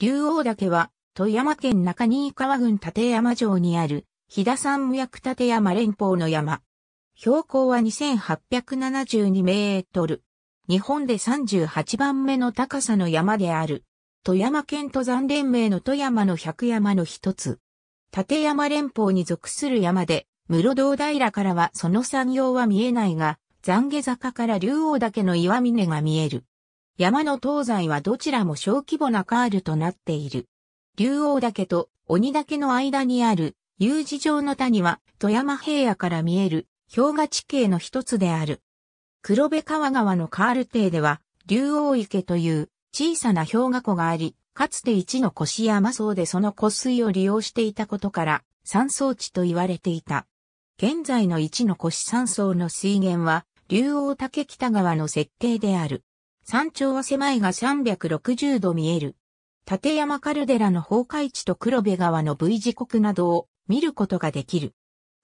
竜王岳は、富山県中新川郡立山城にある、飛騨山無役立山連峰の山。標高は2872メートル。日本で38番目の高さの山である。富山県登山連盟の富山の百山の一つ。立山連峰に属する山で、室堂平からはその山陽は見えないが、残下坂から竜王岳の岩峰が見える。山の東西はどちらも小規模なカールとなっている。竜王岳と鬼岳の間にある U 字状の谷は富山平野から見える氷河地形の一つである。黒部川川のカール邸では竜王池という小さな氷河湖があり、かつて一の越山層でその湖水を利用していたことから山層地と言われていた。現在の一の越山層の水源は竜王岳北川の設計である。山頂は狭いが360度見える。立山カルデラの崩壊地と黒部川の V 字谷などを見ることができる。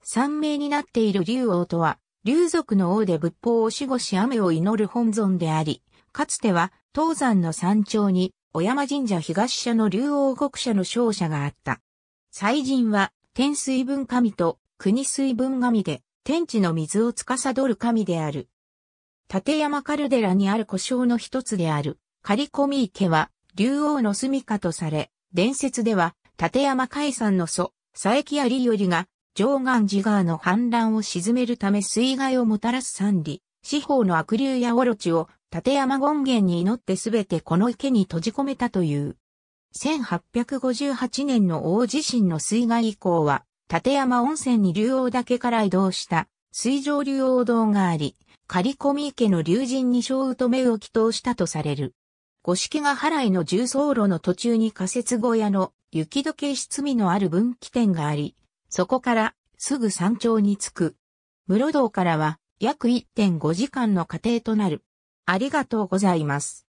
山名になっている竜王とは、竜族の王で仏法を守護し雨を祈る本尊であり、かつては東山の山頂に小山神社東社の竜王国社の勝者があった。祭神は天水分神と国水分神で天地の水を司る神である。立山カルデラにある故障の一つである、刈込池は、竜王の住処とされ、伝説では、立山海山の祖、佐伯有頼が、上岸寺川の氾濫を沈めるため水害をもたらす三里、四方の悪竜やオロチを、立山権現に祈ってすべてこの池に閉じ込めたという。1858年の大地震の水害以降は、立山温泉に竜王岳から移動した水上竜王堂があり、仮込池家の竜神に小乙女を祈祷したとされる。五色ヶ払いの重走路の途中に仮設小屋の雪解け質味のある分岐点があり、そこからすぐ山頂に着く。室堂からは約1.5時間の過程となる。ありがとうございます。